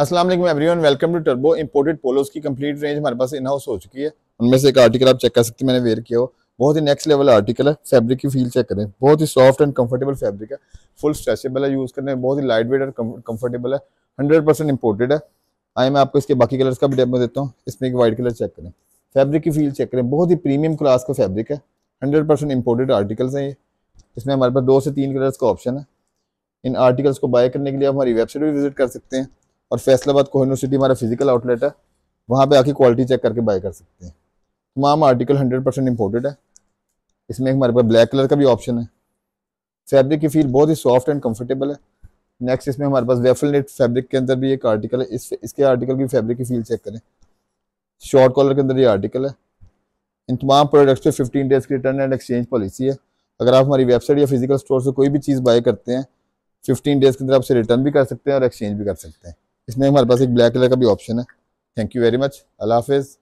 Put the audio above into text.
Aslam everyone welcome to turbo imported polos की complete range हमारे पास in house हो चुकी है उनमें से एक आर्टिकल आप चेक कर सकते हैं मैंने वेयर किया हो बहुत ही नेक्स्ट लेवल आर्टिकल है फैब्रिक की फील चेक करें बहुत ही सॉफ्ट एंड कंफर्टेबल फैब्रिक है फुल स्ट्रेचेबल है यूज़ करने बहुत ही लाइट वेट और कंफर्टेबल है हंड्रेड परसेंट इंपोर्टेड है आए मैं आपको इसके बाकी कलर्स का भी डेमो देता हूँ इसमें एक वाइट कलर चेक करें फैब्रिक की फील चेक करें बहुत ही प्रीमियम क्लास का फैब्रिक है हंड्रेड परसेंट इम्पोर्टेड आर्टिकल्स हैं ये इसमें हमारे पास दो से तीन कलर्स का ऑप्शन है इन आर्टिकल्स को बाय करने के लिए आप हमारी वेबसाइट भी विजिट कर सकते हैं और फैसलाबाद कोहिनूर सिटी हमारा फिजिकल आउटलेट है वहाँ पे आके क्वालिटी चेक करके बाय कर सकते हैं तमाम आर्टिकल हंड्रेड परसेंट इम्पोर्टेड है इसमें हमारे पास ब्लैक कलर का भी ऑप्शन है फैब्रिक की फील बहुत ही सॉफ्ट एंड कम्फर्टेबल है नेक्स्ट इसमें हमारे पास वेफल नेट फैब्रिक के अंदर भी एक आर्टिकल है इस इसके आर्टिकल की फैब्रिक की फील चेक करें शॉर्ट कॉलर के अंदर ये आर्टिकल है इन तमाम प्रोडक्ट्स पर फिफ्टीन डेज की रिटर्न एंड एक्सचेंज पॉलिसी है अगर आप हमारी वेबसाइट या फिजिकल स्टोर से कोई भी चीज़ बाय करते हैं 15 डेज के अंदर आपसे रिटर्न भी कर सकते हैं और एक्सचेंज भी कर सकते हैं इसमें हमारे पास एक ब्लैक कलर का भी ऑप्शन है थैंक यू वेरी मच अल्लाह हाफिज़